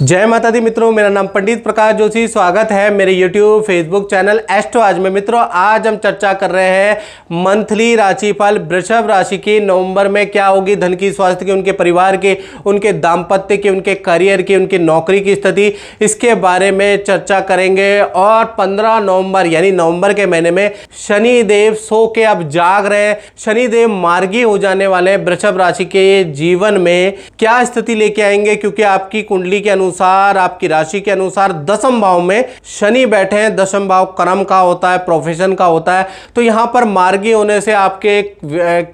जय माता दी मित्रों मेरा नाम पंडित प्रकाश जोशी स्वागत है मेरे YouTube Facebook चैनल एस्ट्रो आज में मित्रों आज हम चर्चा कर रहे हैं मंथली राशिफल वृषभ राशि की नवंबर में क्या होगी धन की स्वास्थ्य की उनके परिवार की उनके दाम्पत्य की उनके करियर की उनकी नौकरी की स्थिति इसके बारे में चर्चा करेंगे और पंद्रह नवम्बर यानी नवम्बर के महीने में शनिदेव सो के अब जाग रहे हैं शनिदेव मार्गी हो जाने वाले वृषभ राशि के जीवन में क्या स्थिति लेके आएंगे क्योंकि आपकी कुंडली के अनुसार अनुसार आपकी राशि के अनुसार दसम भाव में शनि बैठे हैं दसम भाव कर्म का होता है प्रोफेशन का होता है तो यहाँ पर मार्गी होने से आपके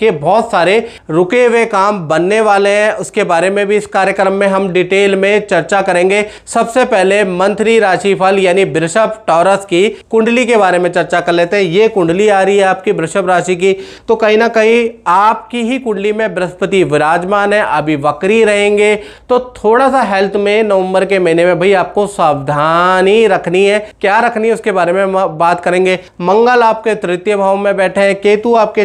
के बहुत सारे रुके हुए काम बनने वाले हैं उसके बारे में भी इस कार्यक्रम में हम डिटेल में चर्चा करेंगे सबसे पहले मंथली राशिफल यानी वृषभ टॉरस की कुंडली के बारे में चर्चा कर लेते हैं ये कुंडली आ रही है आपकी वृषभ राशि की तो कहीं ना कहीं आपकी ही कुंडली में बृहस्पति विराजमान है अभी वक्री रहेंगे तो थोड़ा सा हेल्थ में नौ नवंबर के महीने में भाई आपको सावधानी रखनी है क्या रखनी है उसके बारे में बात करेंगे मंगल आपके तृतीय भाव में बैठे हैं केतु आपके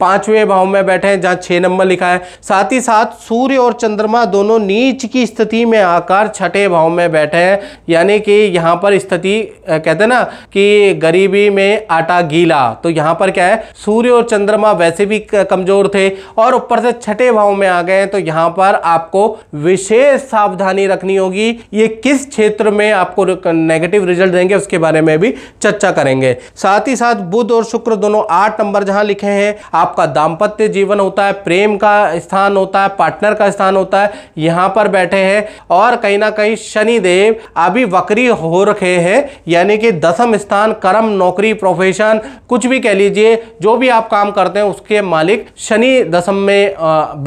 पांचवें भाव में बैठे हैं जहाँ छह नंबर लिखा है साथ ही साथ सूर्य और चंद्रमा दोनों नीच की स्थिति में आकर छठे भाव में बैठे हैं यानी कि यहाँ पर स्थिति कहते हैं ना कि गरीबी में आटा गीला तो यहाँ पर क्या है सूर्य और चंद्रमा वैसे भी कमजोर थे और ऊपर से छठे भाव में आ गए तो यहाँ पर आपको विशेष सावधानी रखनी रखनी होगी ये किस क्षेत्र में आपको नेगेटिव रिजल्ट देंगे उसके बारे में भी चर्चा करेंगे साथ ही साथ बुध और शुक्र दोनों आठ नंबर जहां लिखे हैं आपका दाम्पत्य जीवन होता है प्रेम का स्थान होता है पार्टनर का स्थान होता है यहां पर बैठे हैं और कहीं ना कहीं शनिदेव अभी वक्री हो रखे हैं यानी कि दसम स्थान कर्म नौकरी प्रोफेशन कुछ भी कह लीजिए जो भी आप काम करते हैं उसके मालिक शनि दशम में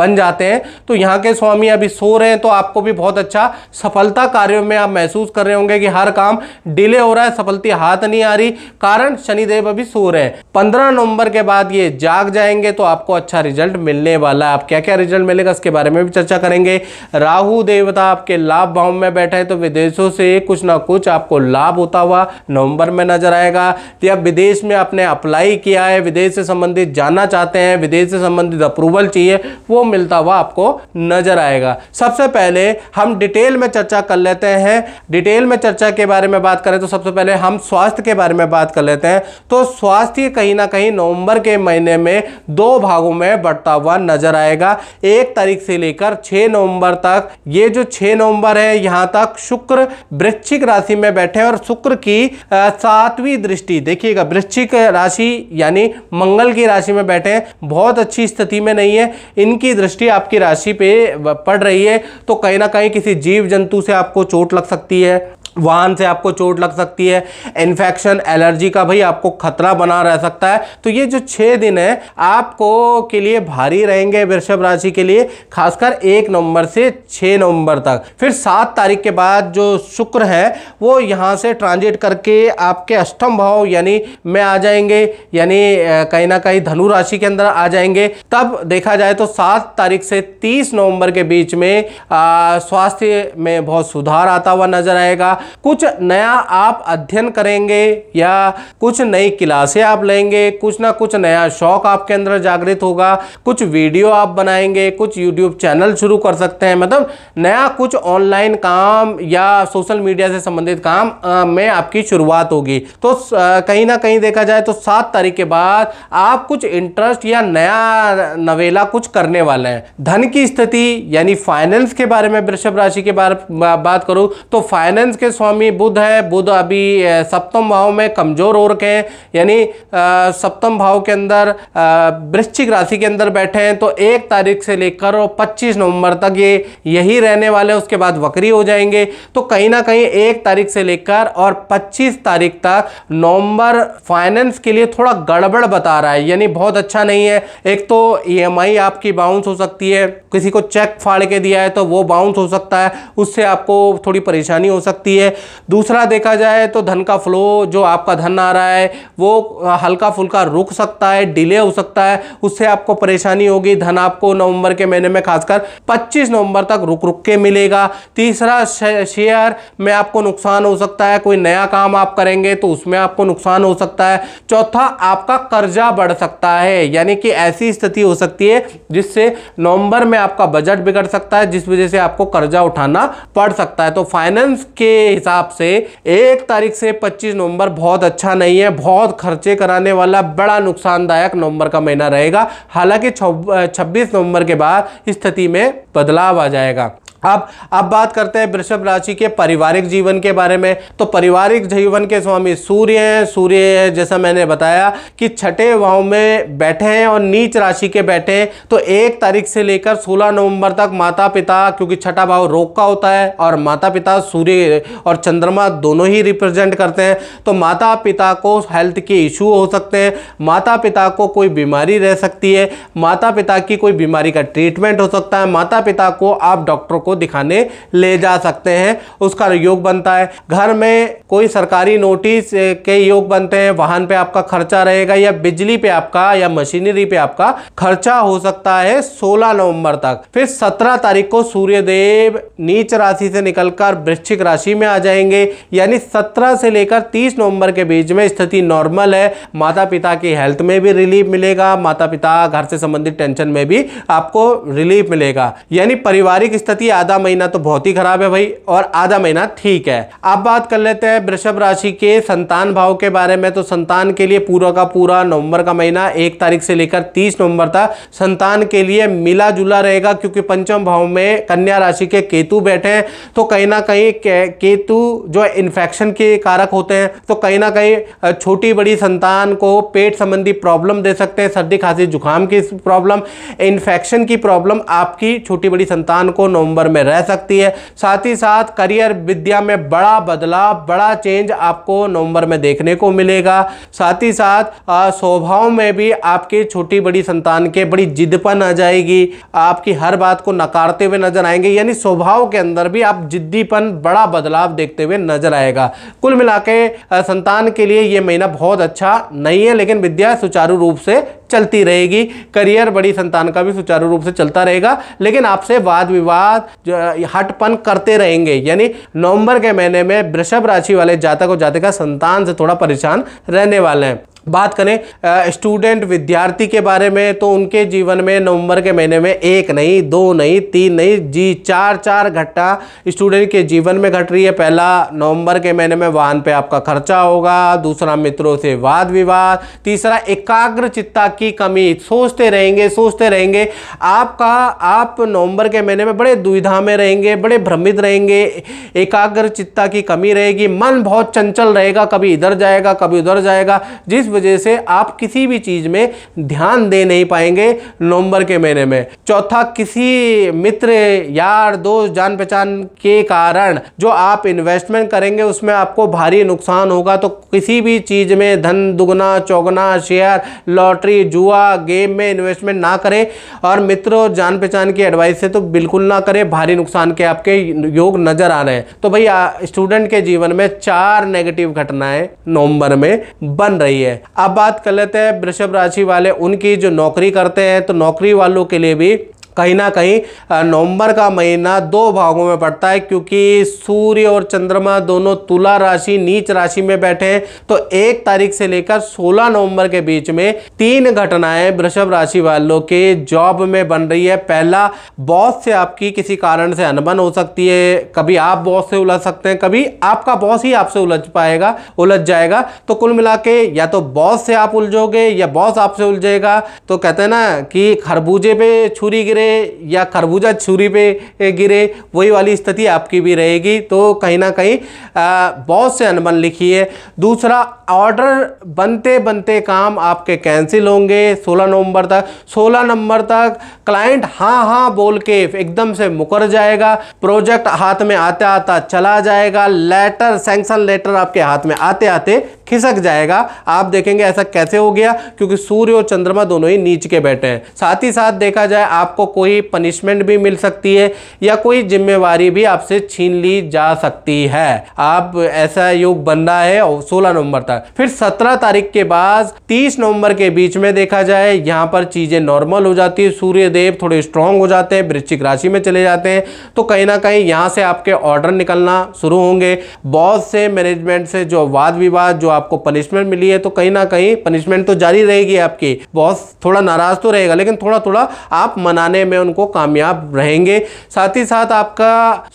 बन जाते हैं तो यहाँ के स्वामी अभी सो रहे हैं तो आपको भी बहुत अच्छा सफलता कार्यों में आप महसूस कर रहे होंगे कि हर काम डिले हो रहा है सफलता हाथ नहीं आ रही कारण शनिदेव अभी सो रहे हैं पंद्रह नवंबर के बाद ये जाग जाएंगे तो आपको अच्छा रिजल्ट मिलने वाला है आप क्या क्या रिजल्ट मिलेगा इसके बारे में भी चर्चा करेंगे राहु देवता आपके लाभ भाव में बैठा है तो विदेशों से कुछ ना कुछ आपको लाभ होता हुआ नवंबर में नजर आएगा या विदेश में आपने अप्लाई किया है विदेश से संबंधित जाना चाहते हैं विदेश से संबंधित अप्रूवल चाहिए वो मिलता हुआ आपको नजर आएगा सबसे पहले हम डिटेल में चर्चा कर लेते हैं डिटेल में चर्चा के बारे में बात करें तो सबसे पहले हम स्वास्थ्य के बारे में बात कर लेते हैं तो स्वास्थ्य कहीं ना कहीं नवंबर के महीने में दो भागों में बढ़ता हुआ नजर आएगा एक तारीख से लेकर छः नवंबर तक ये जो छः नवंबर है यहाँ तक शुक्र वृश्चिक राशि में बैठे और शुक्र की सातवीं दृष्टि देखिएगा वृश्चिक राशि यानी मंगल की राशि में बैठे बहुत अच्छी स्थिति में नहीं है इनकी दृष्टि आपकी राशि पे पड़ रही है तो कहीं ना कहीं किसी जीव जंतु से आपको चोट लग सकती है वाहन से आपको चोट लग सकती है इन्फेक्शन एलर्जी का भाई आपको खतरा बना रह सकता है तो ये जो छः दिन है आपको के लिए भारी रहेंगे वृषभ राशि के लिए खासकर एक नवंबर से छः नवंबर तक फिर सात तारीख के बाद जो शुक्र है वो यहाँ से ट्रांजिट करके आपके अष्टम भाव यानी में आ जाएंगे यानी कहीं ना कहीं धनु राशि के अंदर आ जाएंगे तब देखा जाए तो सात तारीख से तीस नवम्बर के बीच में स्वास्थ्य में बहुत सुधार आता हुआ नजर आएगा कुछ नया आप अध्ययन करेंगे या कुछ नई क्लासे आप लेंगे कुछ ना कुछ नया शौक आपके अंदर जागृत होगा कुछ वीडियो आप बनाएंगे कुछ यूट्यूब चैनल शुरू कर सकते हैं मतलब नया कुछ ऑनलाइन काम या सोशल मीडिया से संबंधित काम आ, में आपकी शुरुआत होगी तो कहीं ना कहीं देखा जाए तो सात तारीख के बाद आप कुछ इंटरेस्ट या नया नवेला कुछ करने वाले हैं धन की स्थिति यानी फाइनेंस के बारे में वृषभ राशि के बारे बात करूं तो फाइनेंस के स्वामी बुध है बुध अभी सप्तम भाव में कमज़ोर हो रखे हैं यानी सप्तम भाव के अंदर वृश्चिक राशि के अंदर बैठे हैं तो एक तारीख से लेकर और पच्चीस नवंबर तक ये यही रहने वाले उसके बाद वक्री हो जाएंगे तो कहीं ना कहीं एक तारीख से लेकर और पच्चीस तारीख तक नवंबर फाइनेंस के लिए थोड़ा गड़बड़ बता रहा है यानी बहुत अच्छा नहीं है एक तो ई e आपकी बाउंस हो सकती है किसी को चेक फाड़ के दिया है तो वो बाउंस हो सकता है उससे आपको थोड़ी परेशानी हो सकती है है दूसरा देखा जाए तो धन का फ्लो जो आपका धन आ रहा है वो हल्का फुल्का रुक सकता है डिले हो सकता है उससे आपको परेशानी होगी धन आपको नवंबर के महीने में खासकर 25 नवंबर तक रुक रुक के मिलेगा तीसरा शेयर में आपको नुकसान हो सकता है कोई नया काम आप करेंगे तो उसमें आपको नुकसान हो सकता है चौथा आपका कर्जा बढ़ सकता है यानी कि ऐसी स्थिति हो सकती है जिससे नवंबर में आपका बजट बिगड़ सकता है जिस वजह से आपको कर्जा उठाना पड़ सकता है तो फाइनेंस के हिसाब से एक तारीख से 25 नवंबर बहुत अच्छा नहीं है बहुत खर्चे कराने वाला बड़ा नुकसानदायक नवंबर का महीना रहेगा हालांकि 26 नवंबर के बाद स्थिति में बदलाव आ जाएगा अब अब बात करते हैं वृषभ राशि के पारिवारिक जीवन के बारे में तो पारिवारिक जीवन के स्वामी सूर्य हैं सूर्य है जैसा मैंने बताया कि छठे भाव में बैठे हैं और नीच राशि के बैठे हैं तो एक तारीख से लेकर 16 नवंबर तक माता पिता क्योंकि छठा भाव रोग का होता है और माता पिता सूर्य और चंद्रमा दोनों ही रिप्रेजेंट करते हैं तो माता पिता को हेल्थ के इशू हो सकते हैं माता पिता को कोई बीमारी रह सकती है माता पिता की कोई बीमारी का ट्रीटमेंट हो सकता है माता पिता को आप डॉक्टर को को दिखाने ले जा सकते हैं उसका योग बनता है घर में कोई सरकारी नोटिस के योग बनते हैं वाहन पे आपका खर्चा रहेगा या बिजली पे आपका या मशीनरी पे आपका खर्चा हो सकता है 16 नवंबर तक फिर 17 तारीख को सूर्यदेव नीच राशि से निकलकर वृश्चिक राशि में आ जाएंगे यानी 17 से लेकर 30 नवंबर के बीच में स्थिति नॉर्मल है माता पिता की हेल्थ में भी रिलीफ मिलेगा माता पिता घर से संबंधित टेंशन में भी आपको रिलीफ मिलेगा यानी पारिवारिक स्थिति आधा महीना तो बहुत ही खराब है भाई और आधा महीना ठीक है अब बात कर लेते हैं वृषभ राशि के संतान भाव के बारे में तो संतान के लिए पूरा का पूरा नवंबर का महीना एक तारीख से लेकर तीस नवंबर तक संतान के लिए मिला जुला रहेगा क्योंकि पंचम भाव में कन्या राशि के केतु बैठे हैं तो कहीं ना कहीं के, केतु जो इन्फेक्शन के कारक होते हैं तो कहीं ना कहीं छोटी बड़ी संतान को पेट संबंधी प्रॉब्लम दे सकते हैं सर्दी खांसी जुकाम की प्रॉब्लम इन्फेक्शन की प्रॉब्लम आपकी छोटी बड़ी संतान को नवंबर में रह सकती है साथ ही साथ करियर विद्या में बड़ा बदलाव बड़ा चेंज आपको नवंबर में देखने को मिलेगा साथ ही साथ स्वभाव में भी आपके छोटी बड़ी संतान के बड़ी जिदपन आ जाएगी आपकी हर बात को नकारते हुए नजर आएंगे यानी स्वभाव के अंदर भी आप जिद्दीपन बड़ा बदलाव देखते हुए नजर आएगा कुल मिला संतान के लिए यह महीना बहुत अच्छा नहीं है लेकिन विद्या सुचारू रूप से चलती रहेगी करियर बड़ी संतान का भी सुचारू रूप से चलता रहेगा लेकिन आपसे वाद विवाद हटपन करते रहेंगे यानी नवंबर के महीने में वृषभ राशि वाले जातक और जातिका संतान से थोड़ा परेशान रहने वाले हैं बात करें स्टूडेंट विद्यार्थी के बारे में तो उनके जीवन में नवंबर के महीने में एक नहीं दो नहीं तीन नहीं जी चार चार घट्टा स्टूडेंट के जीवन में घट रही है पहला नवंबर के महीने में वाहन पे आपका खर्चा होगा दूसरा मित्रों से वाद विवाद तीसरा एकाग्र चित्ता की कमी सोचते रहेंगे सोचते रहेंगे आपका आप नवंबर के महीने में बड़े दुविधा में रहेंगे बड़े भ्रमित रहेंगे एकाग्र चित्ता की कमी रहेगी मन बहुत चंचल रहेगा कभी इधर जाएगा कभी उधर जाएगा जिस वजह से आप किसी भी चीज़ में ध्यान दे नहीं पाएंगे नवंबर के महीने में चौथा किसी मित्र यार दोस्त जान पहचान के कारण जो आप इन्वेस्टमेंट करेंगे उसमें आपको भारी नुकसान होगा तो किसी भी चीज़ में धन दुगना चौगना शेयर लॉटरी जुआ गेम में इन्वेस्टमेंट ना करें और मित्रों जान पहचान की एडवाइस से तो बिल्कुल ना करें भारी नुकसान के आपके योग नज़र आ रहे हैं तो भाई स्टूडेंट के जीवन में चार नेगेटिव घटनाएं नवंबर में बन रही है अब बात कर लेते हैं वृषभ राशि वाले उनकी जो नौकरी करते हैं तो नौकरी वालों के लिए भी कहीं ना कहीं नवंबर का महीना दो भागों में पड़ता है क्योंकि सूर्य और चंद्रमा दोनों तुला राशि नीच राशि में बैठे हैं तो एक तारीख से लेकर 16 नवंबर के बीच में तीन घटनाएं वृषभ राशि वालों के जॉब में बन रही है पहला बॉस से आपकी किसी कारण से अनबन हो सकती है कभी आप बॉस से उलझ सकते हैं कभी आपका बॉस ही आपसे उलझ पाएगा उलझ जाएगा तो कुल मिला के या तो बॉस से आप उलझोगे या बॉस आपसे उलझेगा तो कहते हैं ना कि खरबूजे पे छुरी गिरे या खरबूजा छुरी पे गिरे वही वाली स्थिति आपकी भी रहेगी तो कहीं ना कहीं बहुत से अनबन लिखी है दूसरा ऑर्डर बनते बनते काम आपके कैंसिल होंगे 16 नवंबर तक 16 नंबर तक क्लाइंट हाँ हाँ बोल के एकदम से मुकर जाएगा प्रोजेक्ट हाथ में आते आता चला जाएगा लेटर सेंक्शन लेटर आपके हाथ में आते आते खिसक जाएगा आप देखेंगे ऐसा कैसे हो गया क्योंकि सूर्य और चंद्रमा दोनों ही नीच के बैठे हैं साथ ही साथ देखा जाए आपको कोई पनिशमेंट भी मिल सकती है या कोई जिम्मेवारी भी आपसे छीन ली जा सकती है आप ऐसा योग रहा है सोलह नवंबर तक फिर सत्रह तारीख के बाद तीस नवंबर के बीच में देखा जाए यहाँ पर चीजें नॉर्मल हो जाती है सूर्य देव थोड़े स्ट्रांग हो जाते हैं वृश्चिक राशि में चले जाते हैं तो कहीं ना कहीं यहाँ से आपके ऑर्डर निकलना शुरू होंगे बॉस से मैनेजमेंट से जो वाद विवाद जो आपको पनिशमेंट मिली है तो कहीं ना कहीं पनिशमेंट तो जारी रहेगी आपकी बॉस थोड़ा नाराज़ तो रहेगा लेकिन थोड़ा थोड़ा आप मनाने में उनको कामयाब रहेंगे साथ ही साथ आपका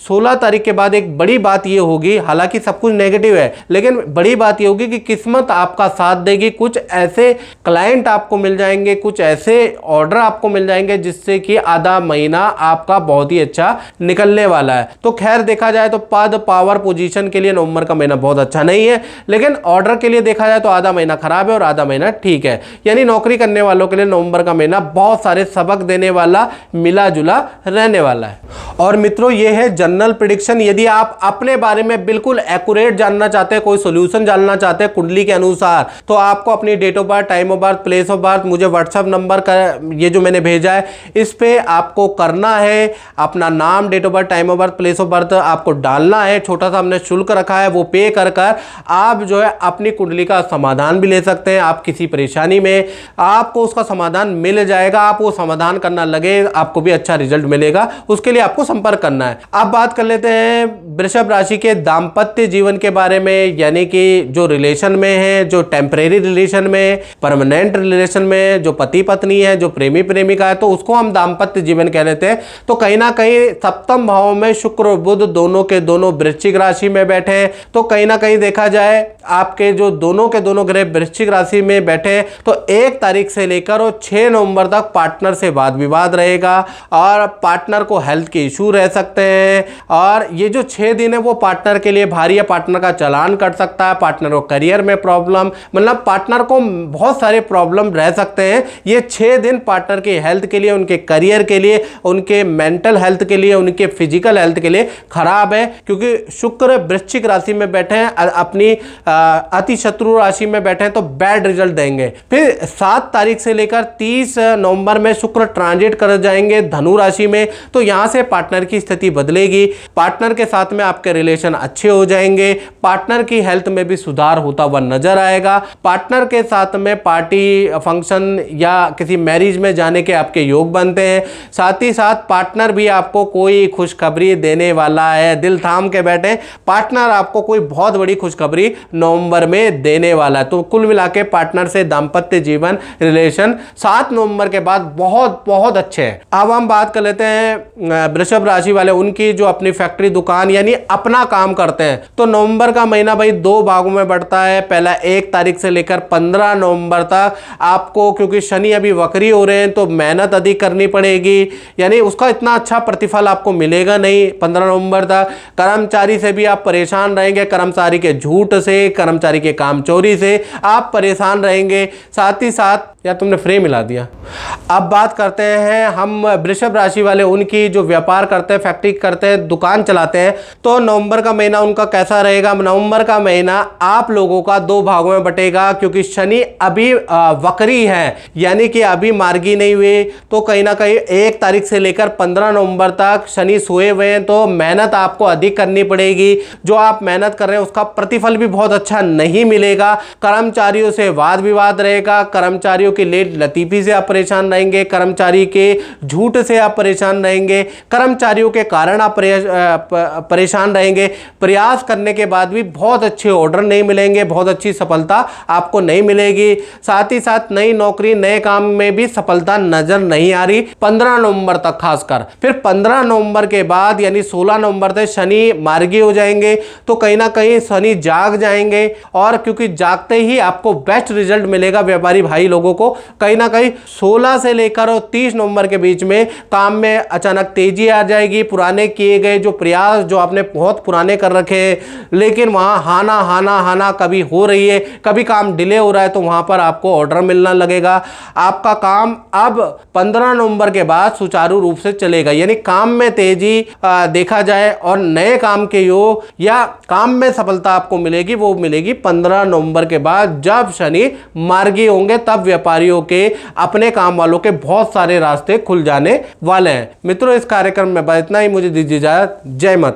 सोलह तारीख के बाद एक बड़ी बात ये होगी हालांकि सब कुछ नेगेटिव है लेकिन बड़ी बात ये होगी कि किस्मत आपका साथ देगी कुछ ऐसे क्लाइंट आपको मिल जाएंगे कुछ ऐसे ऑर्डर आपको मिल जाएंगे जिससे कि आधा महीना आपका बहुत ही अच्छा निकलने वाला है तो खैर देखा जाए तो पद पावर पोजीशन के लिए नवंबर का महीना बहुत अच्छा नहीं है लेकिन ऑर्डर फॉरेनर के लिए देखा जाए तो आधा महीना खराब है और आधा महीना ठीक है यानी नौकरी करने वालों के लिए नवंबर का महीना बहुत सारे सबक देने वाला मिला जुला रहने वाला है और मित्रों ये है जनरल प्रिडिक्शन यदि आप अपने बारे में बिल्कुल एक्यूरेट जानना चाहते हैं कोई सोल्यूशन जानना चाहते हैं कुंडली के अनुसार तो आपको अपनी date of birth time of birth place of birth मुझे व्हाट्सअप नंबर का ये जो मैंने भेजा है इस पर आपको करना है अपना नाम date of birth time of birth place of birth आपको डालना है छोटा सा हमने शुल्क रखा है वो पे कर कर आप जो है अपने अपनी कुंडली का समाधान भी ले सकते हैं आप किसी परेशानी में आपको उसका समाधान मिल जाएगा आप वो समाधान करना लगे आपको भी अच्छा रिजल्ट मिलेगा उसके लिए आपको संपर्क करना है आप बात कर लेते हैं वृषभ राशि के दाम्पत्य जीवन के बारे में यानी कि जो रिलेशन में है जो टेम्परेरी रिलेशन में परमानेंट रिलेशन में जो पति पत्नी है जो प्रेमी प्रेमिका है तो उसको हम दाम्पत्य जीवन कह लेते हैं तो कहीं ना कहीं सप्तम भाव में शुक्र बुध दोनों के दोनों वृश्चिक राशि में बैठे हैं तो कहीं ना कहीं देखा जाए आपके आपके जो दोनों के दोनों ग्रह वृश्चिक राशि में बैठे हैं तो एक तारीख से लेकर और छः नवंबर तक पार्टनर से वाद विवाद रहेगा और पार्टनर को हेल्थ के इशू रह सकते हैं और ये जो छः दिन है वो पार्टनर के लिए भारी है पार्टनर का चलान कट सकता है पार्टनर को करियर में प्रॉब्लम मतलब पार्टनर को बहुत सारे प्रॉब्लम रह सकते हैं ये छः दिन पार्टनर की हेल्थ के लिए उनके करियर के लिए उनके मेंटल हेल्थ के लिए उनके फिजिकल हेल्थ के लिए खराब है क्योंकि शुक्र वृश्चिक राशि में बैठे हैं अपनी अति शत्रु राशि में बैठे हैं तो बैड रिजल्ट देंगे फिर सात तारीख से लेकर तीस नवंबर में शुक्र ट्रांजिट कर जाएंगे धनु राशि में तो यहां से पार्टनर की स्थिति बदलेगी पार्टनर के साथ में आपके रिलेशन अच्छे हो जाएंगे पार्टनर की हेल्थ में भी सुधार होता हुआ नजर आएगा पार्टनर के साथ में पार्टी फंक्शन या किसी मैरिज में जाने के आपके योग बनते हैं साथ ही साथ पार्टनर भी आपको कोई खुशखबरी देने वाला है दिल थाम के बैठे पार्टनर आपको कोई बहुत बड़ी खुशखबरी नवंबर नंबर में देने वाला है तो कुल मिला के पार्टनर से दाम्पत्य जीवन रिलेशन सात नवंबर के बाद बहुत बहुत अच्छे हैं अब हम बात कर लेते हैं वृषभ राशि वाले उनकी जो अपनी फैक्ट्री दुकान यानी अपना काम करते हैं तो नवंबर का महीना भाई दो भागों में बढ़ता है पहला एक तारीख से लेकर पंद्रह नवंबर तक आपको क्योंकि शनि अभी वक्री हो रहे हैं तो मेहनत अधिक करनी पड़ेगी यानी उसका इतना अच्छा प्रतिफल आपको मिलेगा नहीं पंद्रह नवंबर तक कर्मचारी से भी आप परेशान रहेंगे कर्मचारी के झूठ से कर्मचारी के काम चोरी से आप परेशान रहेंगे साथ ही साथ या तुमने फ्रेम मिला दिया अब बात करते हैं हम वृषभ राशि वाले उनकी जो व्यापार करते हैं फैक्ट्री करते हैं दुकान चलाते हैं तो नवंबर का महीना उनका कैसा रहेगा नवंबर का महीना आप लोगों का दो भागों में बटेगा क्योंकि शनि अभी वक्री है यानी कि अभी मार्गी नहीं हुई तो कहीं ना कहीं एक तारीख से लेकर पंद्रह नवंबर तक शनि सोए हुए हैं तो मेहनत आपको अधिक करनी पड़ेगी जो आप मेहनत कर रहे हैं उसका प्रतिफल भी बहुत अच्छा नहीं मिलेगा कर्मचारियों से वाद विवाद रहेगा कर्मचारियों के लेट लतीफ़ी से आप परेशान रहेंगे कर्मचारी के झूठ से आप परेशान रहेंगे कर्मचारियों के कारण आप परेशान रहेंगे प्रयास करने के बाद भी बहुत अच्छे ऑर्डर नहीं मिलेंगे बहुत अच्छी सफलता आपको नहीं मिलेगी साथ ही साथ नई नौकरी नए काम में भी सफलता नज़र नहीं आ रही पंद्रह नवंबर तक खासकर फिर पंद्रह नवंबर के बाद यानी सोलह नवंबर तक शनि मार्गी हो जाएंगे तो कहीं ना कहीं शनि जाग जाएंगे और क्योंकि जागते ही आपको बेस्ट रिजल्ट मिलेगा व्यापारी भाई लोगों को को कहीं ना कहीं 16 से लेकर और 30 नवंबर के बीच में काम में अचानक तेजी आ जाएगी पुराने किए गए जो प्रयास जो आपने बहुत पुराने कर रखे हैं लेकिन वहाँ हाना हाना हाना कभी हो रही है कभी काम डिले हो रहा है तो वहाँ पर आपको ऑर्डर मिलना लगेगा आपका काम अब पंद्रह नवंबर के बाद सुचारू रूप से चलेगा यानी काम में तेजी देखा जाए और नए काम के योग या काम में सफलता आपको मिलेगी वो मिलेगी पंद्रह नवंबर के बाद जब शनि मार्गी होंगे तब व्यापार व्यापारियों के अपने काम वालों के बहुत सारे रास्ते खुल जाने वाले हैं मित्रों इस कार्यक्रम में बस इतना ही मुझे दीजिए जाए जय माता